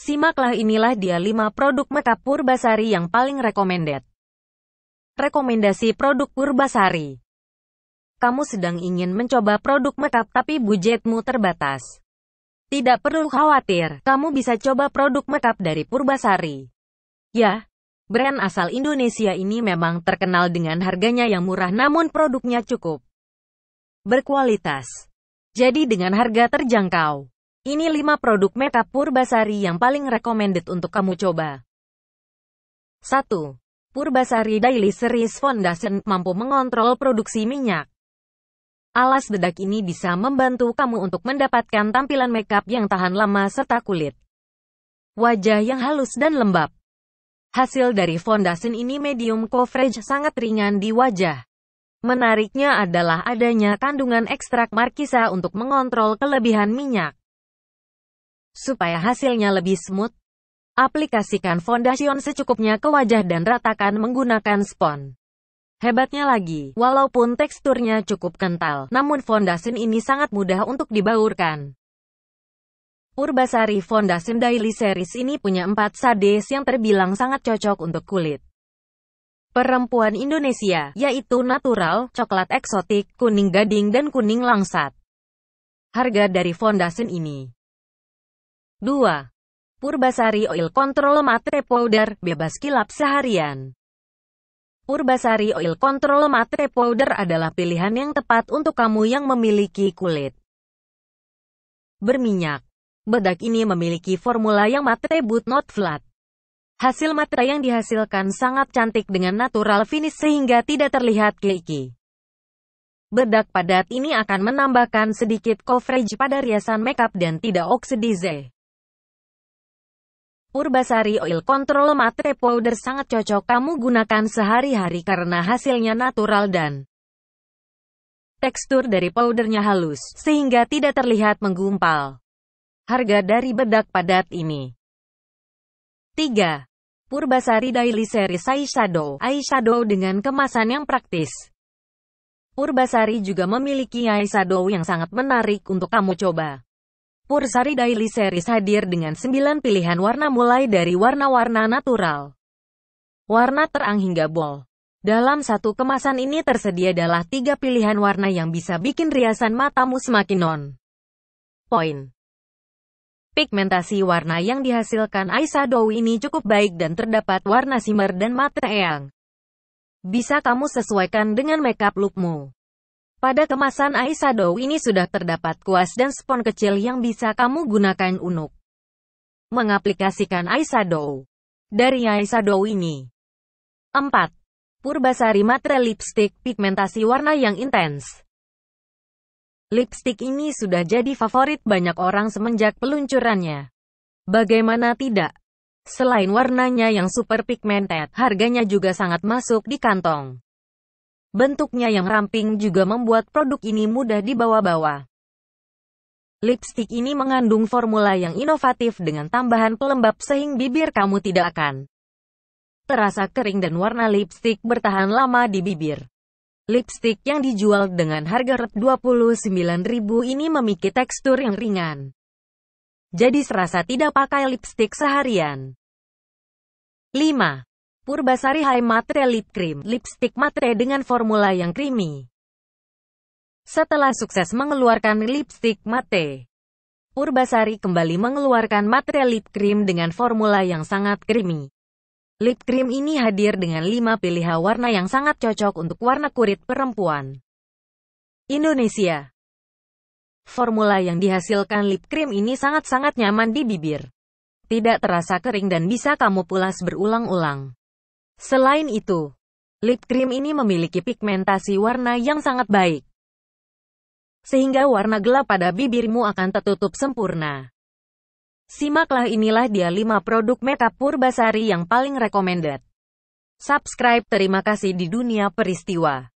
Simaklah inilah dia 5 produk makeup Purbasari yang paling recommended. Rekomendasi produk Purbasari Kamu sedang ingin mencoba produk makeup tapi budgetmu terbatas. Tidak perlu khawatir, kamu bisa coba produk makeup dari Purbasari. Ya, brand asal Indonesia ini memang terkenal dengan harganya yang murah namun produknya cukup berkualitas. Jadi dengan harga terjangkau. Ini 5 produk makeup Purbasari yang paling recommended untuk kamu coba. 1. Purbasari Daily Series Foundation mampu mengontrol produksi minyak. Alas bedak ini bisa membantu kamu untuk mendapatkan tampilan makeup yang tahan lama serta kulit wajah yang halus dan lembab. Hasil dari foundation ini medium coverage sangat ringan di wajah. Menariknya adalah adanya kandungan ekstrak markisa untuk mengontrol kelebihan minyak. Supaya hasilnya lebih smooth, aplikasikan foundation secukupnya ke wajah dan ratakan menggunakan spons. Hebatnya lagi, walaupun teksturnya cukup kental, namun fondasi ini sangat mudah untuk dibaurkan. Urbasari Foundation Daily Series ini punya empat sades yang terbilang sangat cocok untuk kulit perempuan Indonesia, yaitu natural, coklat eksotik, kuning gading dan kuning langsat. Harga dari foundation ini 2. Purbasari Oil Control Matte Powder Bebas Kilap Seharian Purbasari Oil Control Matte Powder adalah pilihan yang tepat untuk kamu yang memiliki kulit berminyak. Bedak ini memiliki formula yang matte but not flat. Hasil matte yang dihasilkan sangat cantik dengan natural finish sehingga tidak terlihat keiki. Bedak padat ini akan menambahkan sedikit coverage pada riasan makeup dan tidak oksidize. Purbasari Oil Control Matte Powder sangat cocok kamu gunakan sehari-hari karena hasilnya natural dan tekstur dari powdernya halus, sehingga tidak terlihat menggumpal. Harga dari bedak padat ini. 3. Purbasari Daily Series Eyeshadow Eyeshadow dengan kemasan yang praktis. Purbasari juga memiliki eyeshadow yang sangat menarik untuk kamu coba. Pursari Daily Series hadir dengan 9 pilihan warna mulai dari warna-warna natural, warna terang hingga bol. Dalam satu kemasan ini tersedia adalah tiga pilihan warna yang bisa bikin riasan matamu semakin non. Point. Pigmentasi warna yang dihasilkan eyeshadow ini cukup baik dan terdapat warna shimmer dan matte yang bisa kamu sesuaikan dengan makeup lookmu. Pada kemasan eyeshadow ini sudah terdapat kuas dan spons kecil yang bisa kamu gunakan untuk mengaplikasikan eyeshadow. Dari eyeshadow ini. 4. Purbasari Matre Lipstick Pigmentasi warna yang intens. Lipstick ini sudah jadi favorit banyak orang semenjak peluncurannya. Bagaimana tidak? Selain warnanya yang super pigmented, harganya juga sangat masuk di kantong. Bentuknya yang ramping juga membuat produk ini mudah dibawa-bawa. Lipstik ini mengandung formula yang inovatif dengan tambahan pelembab sehingga bibir kamu tidak akan terasa kering dan warna lipstik bertahan lama di bibir. Lipstik yang dijual dengan harga Rp29.000 ini memiliki tekstur yang ringan. Jadi serasa tidak pakai lipstik seharian. 5. Purbasari High Matte Lip Cream, lipstick matte dengan formula yang creamy. Setelah sukses mengeluarkan lipstick matte, Purbasari kembali mengeluarkan matte lip cream dengan formula yang sangat creamy. Lip cream ini hadir dengan 5 pilihan warna yang sangat cocok untuk warna kulit perempuan. Indonesia Formula yang dihasilkan lip cream ini sangat-sangat nyaman di bibir. Tidak terasa kering dan bisa kamu pulas berulang-ulang. Selain itu, lip cream ini memiliki pigmentasi warna yang sangat baik. Sehingga warna gelap pada bibirmu akan tertutup sempurna. Simaklah inilah dia 5 produk makeup Purbasari yang paling recommended. Subscribe terima kasih di dunia peristiwa.